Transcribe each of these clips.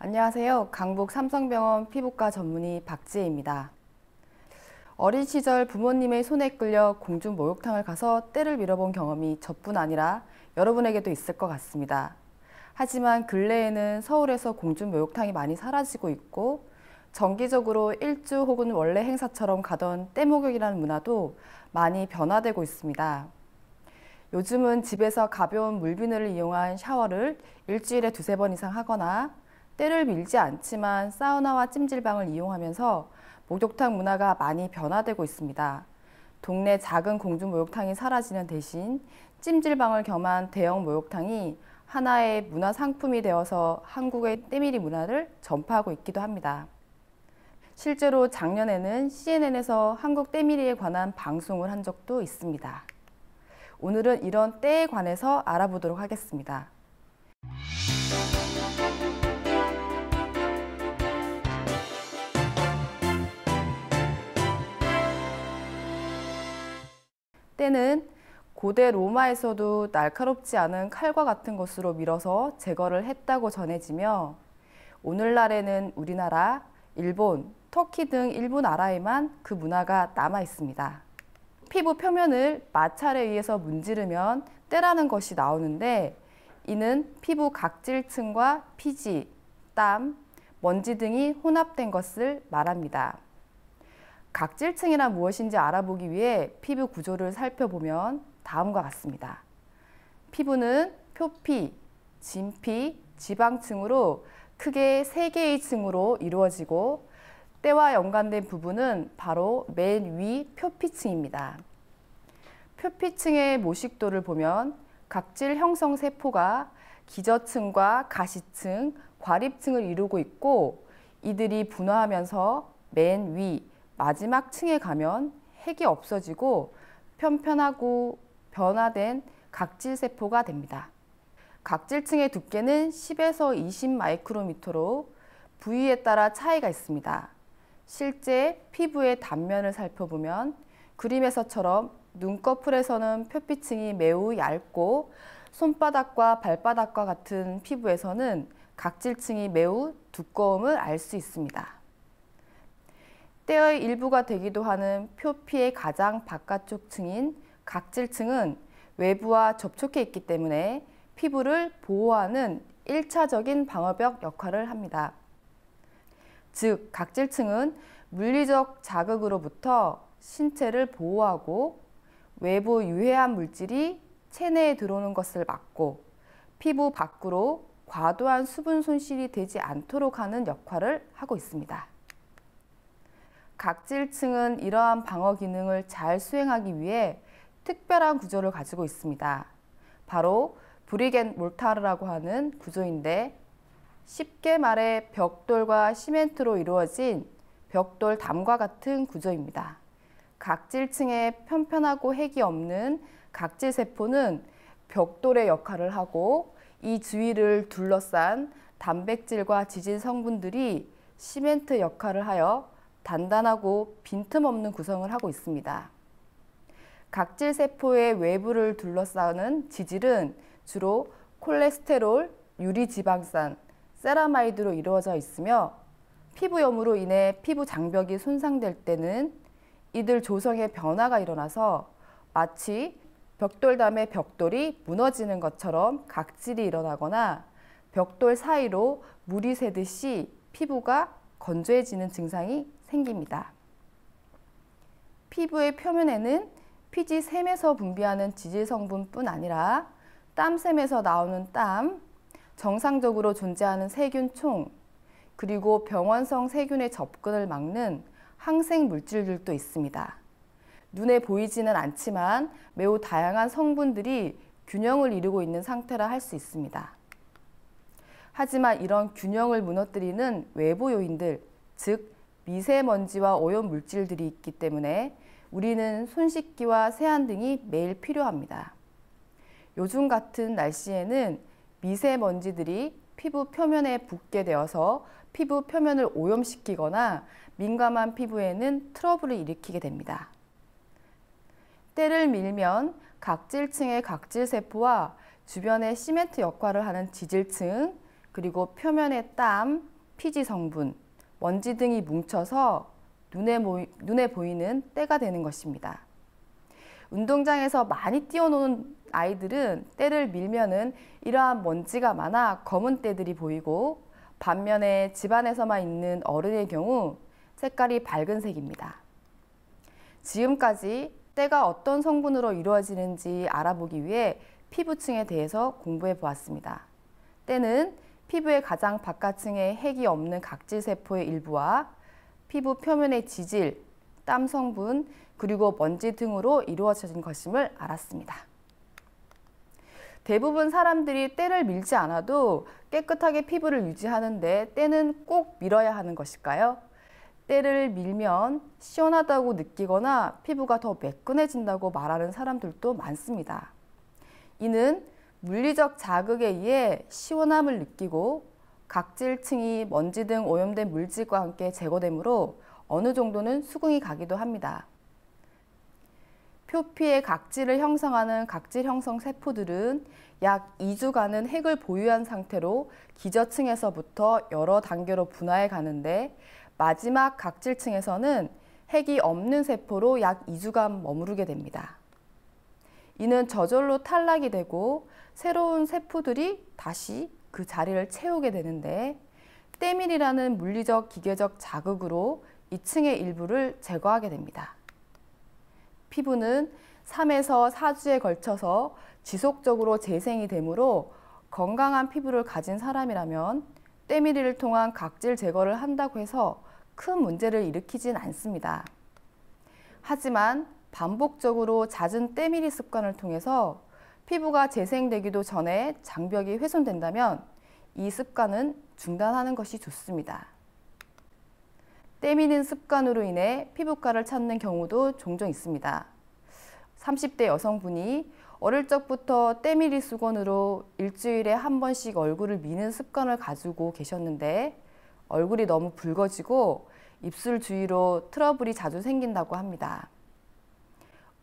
안녕하세요. 강북 삼성병원 피부과 전문의 박지혜입니다. 어린 시절 부모님의 손에 끌려 공중 목욕탕을 가서 때를 밀어본 경험이 저뿐 아니라 여러분에게도 있을 것 같습니다. 하지만 근래에는 서울에서 공중 목욕탕이 많이 사라지고 있고 정기적으로 일주 혹은 원래 행사처럼 가던 때목욕이라는 문화도 많이 변화되고 있습니다. 요즘은 집에서 가벼운 물비누를 이용한 샤워를 일주일에 두세 번 이상 하거나 때를 밀지 않지만 사우나와 찜질방을 이용하면서 목욕탕 문화가 많이 변화되고 있습니다. 동네 작은 공중 목욕탕이 사라지는 대신 찜질방을 겸한 대형 목욕탕이 하나의 문화 상품이 되어서 한국의 때밀이 문화를 전파하고 있기도 합니다. 실제로 작년에는 CNN에서 한국 때밀이에 관한 방송을 한 적도 있습니다. 오늘은 이런 때에 관해서 알아보도록 하겠습니다. 때는 고대 로마에서도 날카롭지 않은 칼과 같은 것으로 밀어서 제거를 했다고 전해지며 오늘날에는 우리나라, 일본, 터키 등 일부 나라에만 그 문화가 남아 있습니다. 피부 표면을 마찰에 의해서 문지르면 때라는 것이 나오는데 이는 피부 각질층과 피지, 땀, 먼지 등이 혼합된 것을 말합니다. 각질층이나 무엇인지 알아보기 위해 피부 구조를 살펴보면 다음과 같습니다. 피부는 표피, 진피, 지방층으로 크게 세개의 층으로 이루어지고 때와 연관된 부분은 바로 맨 위 표피층입니다. 표피층의 모식도를 보면 각질 형성 세포가 기저층과 가시층, 과립층을 이루고 있고 이들이 분화하면서 맨위 마지막 층에 가면 핵이 없어지고 편편하고 변화된 각질 세포가 됩니다. 각질층의 두께는 10에서 20 마이크로미터로 부위에 따라 차이가 있습니다. 실제 피부의 단면을 살펴보면 그림에서처럼 눈꺼풀에서는 표피층이 매우 얇고 손바닥과 발바닥과 같은 피부에서는 각질층이 매우 두꺼움을 알 수 있습니다. 때의 일부가 되기도 하는 표피의 가장 바깥쪽 층인 각질층은 외부와 접촉해 있기 때문에 피부를 보호하는 1차적인 방어벽 역할을 합니다. 즉, 각질층은 물리적 자극으로부터 신체를 보호하고 외부 유해한 물질이 체내에 들어오는 것을 막고 피부 밖으로 과도한 수분 손실이 되지 않도록 하는 역할을 하고 있습니다. 각질층은 이러한 방어 기능을 잘 수행하기 위해 특별한 구조를 가지고 있습니다. 바로 브리겐 몰타르라고 하는 구조인데 쉽게 말해 벽돌과 시멘트로 이루어진 벽돌 담과 같은 구조입니다. 각질층에 편편하고 핵이 없는 각질 세포는 벽돌의 역할을 하고 이 주위를 둘러싼 단백질과 지질 성분들이 시멘트 역할을 하여 단단하고 빈틈없는 구성을 하고 있습니다. 각질 세포의 외부를 둘러싸는 지질은 주로 콜레스테롤, 유리지방산, 세라마이드로 이루어져 있으며 피부염으로 인해 피부 장벽이 손상될 때는 이들 조성의 변화가 일어나서 마치 벽돌담의 벽돌이 무너지는 것처럼 각질이 일어나거나 벽돌 사이로 물이 새듯이 피부가 건조해지는 증상이 생깁니다. 피부의 표면에는 피지샘에서 분비하는 지질 성분뿐 아니라 땀샘에서 나오는 땀, 정상적으로 존재하는 세균총, 그리고 병원성 세균의 접근을 막는 항생 물질들도 있습니다. 눈에 보이지는 않지만 매우 다양한 성분들이 균형을 이루고 있는 상태라 할 수 있습니다. 하지만 이런 균형을 무너뜨리는 외부 요인들, 즉 미세먼지와 오염 물질들이 있기 때문에 우리는 손 씻기와 세안 등이 매일 필요합니다. 요즘 같은 날씨에는 미세먼지들이 피부 표면에 붙게 되어서 피부 표면을 오염시키거나 민감한 피부에는 트러블을 일으키게 됩니다. 때를 밀면 각질층의 각질세포와 주변의 시멘트 역할을 하는 지질층, 그리고 표면의 땀, 피지 성분, 먼지 등이 뭉쳐서 눈에, 모이, 눈에 보이는 때가 되는 것입니다. 운동장에서 많이 뛰어노는 아이들은 때를 밀면은 이러한 먼지가 많아 검은 때들이 보이고 반면에 집안에서만 있는 어른의 경우 색깔이 밝은 색입니다. 지금까지 때가 어떤 성분으로 이루어지는지 알아보기 위해 피부층에 대해서 공부해 보았습니다. 때는 피부의 가장 바깥층에 핵이 없는 각질세포의 일부와 피부 표면의 지질, 땀 성분, 그리고 먼지 등으로 이루어진 것임을 알았습니다. 대부분 사람들이 때를 밀지 않아도 깨끗하게 피부를 유지하는데 때는 꼭 밀어야 하는 것일까요? 때를 밀면 시원하다고 느끼거나 피부가 더 매끈해진다고 말하는 사람들도 많습니다. 이는 물리적 자극에 의해 시원함을 느끼고 각질층이 먼지 등 오염된 물질과 함께 제거되므로 어느 정도는 수긍이 가기도 합니다. 표피의 각질을 형성하는 각질 형성 세포들은 약 2주간은 핵을 보유한 상태로 기저층에서부터 여러 단계로 분화해 가는데 마지막 각질층에서는 핵이 없는 세포로 약 2주간 머무르게 됩니다. 이는 저절로 탈락이 되고 새로운 세포들이 다시 그 자리를 채우게 되는데 때밀이라는 물리적 기계적 자극으로 2층의 일부를 제거하게 됩니다. 피부는 3에서 4주에 걸쳐서 지속적으로 재생이 되므로 건강한 피부를 가진 사람이라면 때밀이를 통한 각질 제거를 한다고 해서 큰 문제를 일으키진 않습니다. 하지만 반복적으로 잦은 때밀이 습관을 통해서 피부가 재생되기도 전에 장벽이 훼손된다면 이 습관은 중단하는 것이 좋습니다. 때미는 습관으로 인해 피부과를 찾는 경우도 종종 있습니다. 30대 여성분이 어릴 적부터 때밀이 수건으로 일주일에 한 번씩 얼굴을 미는 습관을 가지고 계셨는데 얼굴이 너무 붉어지고 입술 주위로 트러블이 자주 생긴다고 합니다.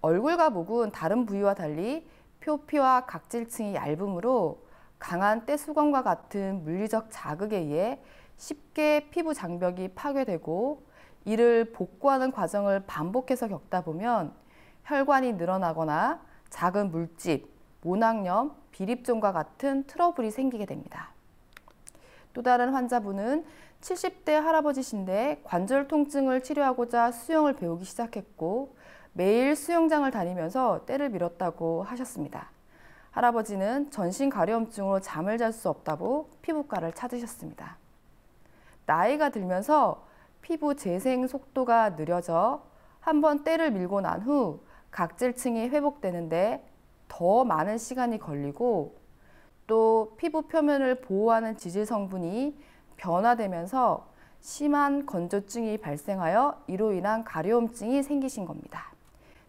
얼굴과 목은 다른 부위와 달리 표피와 각질층이 얇으므로 강한 떼수건과 같은 물리적 자극에 의해 쉽게 피부 장벽이 파괴되고 이를 복구하는 과정을 반복해서 겪다 보면 혈관이 늘어나거나 작은 물집, 모낭염, 비립종과 같은 트러블이 생기게 됩니다. 또 다른 환자분은 70대 할아버지신데 관절 통증을 치료하고자 수영을 배우기 시작했고 매일 수영장을 다니면서 때를 밀었다고 하셨습니다. 할아버지는 전신 가려움증으로 잠을 잘 수 없다고 피부과를 찾으셨습니다. 나이가 들면서 피부 재생 속도가 느려져 한번 때를 밀고 난 후 각질층이 회복되는데 더 많은 시간이 걸리고 또 피부 표면을 보호하는 지질 성분이 변화되면서 심한 건조증이 발생하여 이로 인한 가려움증이 생기신 겁니다.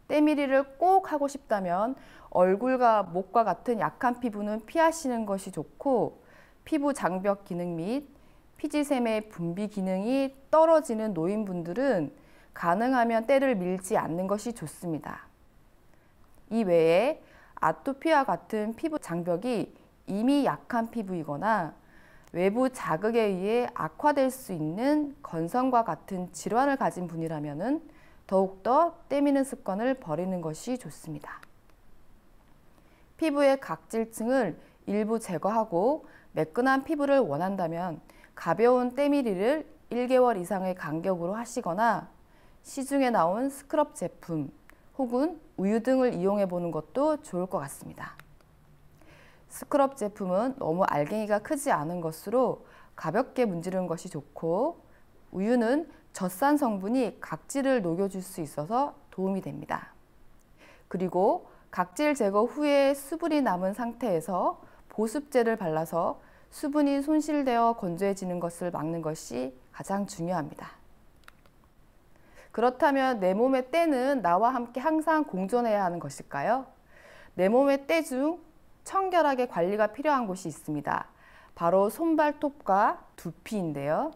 때밀이를 꼭 하고 싶다면 얼굴과 목과 같은 약한 피부는 피하시는 것이 좋고 피부 장벽 기능 및 피지샘의 분비 기능이 떨어지는 노인분들은 가능하면 때를 밀지 않는 것이 좋습니다. 이 외에 아토피와 같은 피부 장벽이 이미 약한 피부이거나 외부 자극에 의해 악화될 수 있는 건성과 같은 질환을 가진 분이라면은 더욱더 때미는 습관을 버리는 것이 좋습니다. 피부의 각질층을 일부 제거하고 매끈한 피부를 원한다면 가벼운 때밀이를 1개월 이상의 간격으로 하시거나 시중에 나온 스크럽 제품 혹은 우유 등을 이용해 보는 것도 좋을 것 같습니다. 스크럽 제품은 너무 알갱이가 크지 않은 것으로 가볍게 문지르는 것이 좋고 우유는 젖산 성분이 각질을 녹여줄 수 있어서 도움이 됩니다. 그리고 각질 제거 후에 수분이 남은 상태에서 보습제를 발라서 수분이 손실되어 건조해지는 것을 막는 것이 가장 중요합니다. 그렇다면 내 몸의 때는 나와 함께 항상 공존해야 하는 것일까요? 내 몸의 때 중 청결하게 관리가 필요한 곳이 있습니다. 바로 손발톱과 두피인데요.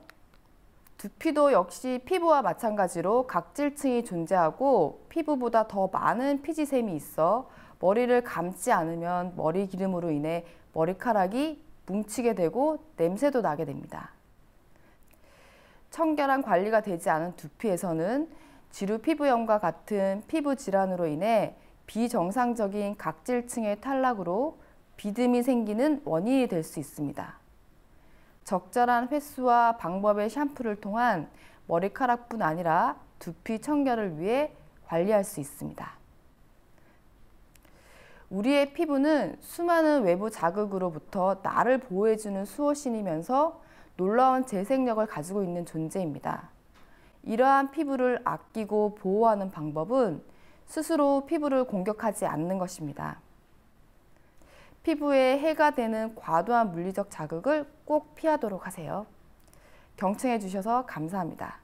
두피도 역시 피부와 마찬가지로 각질층이 존재하고 피부보다 더 많은 피지샘이 있어 머리를 감지 않으면 머리 기름으로 인해 머리카락이 뭉치게 되고 냄새도 나게 됩니다. 청결한 관리가 되지 않은 두피에서는 지루 피부염과 같은 피부 질환으로 인해 비정상적인 각질층의 탈락으로 비듬이 생기는 원인이 될 수 있습니다. 적절한 횟수와 방법의 샴푸를 통한 머리카락뿐 아니라 두피 청결을 위해 관리할 수 있습니다. 우리의 피부는 수많은 외부 자극으로부터 나를 보호해주는 수호신이면서 놀라운 재생력을 가지고 있는 존재입니다. 이러한 피부를 아끼고 보호하는 방법은 스스로 피부를 공격하지 않는 것입니다. 피부에 해가 되는 과도한 물리적 자극을 꼭 피하도록 하세요. 경청해 주셔서 감사합니다.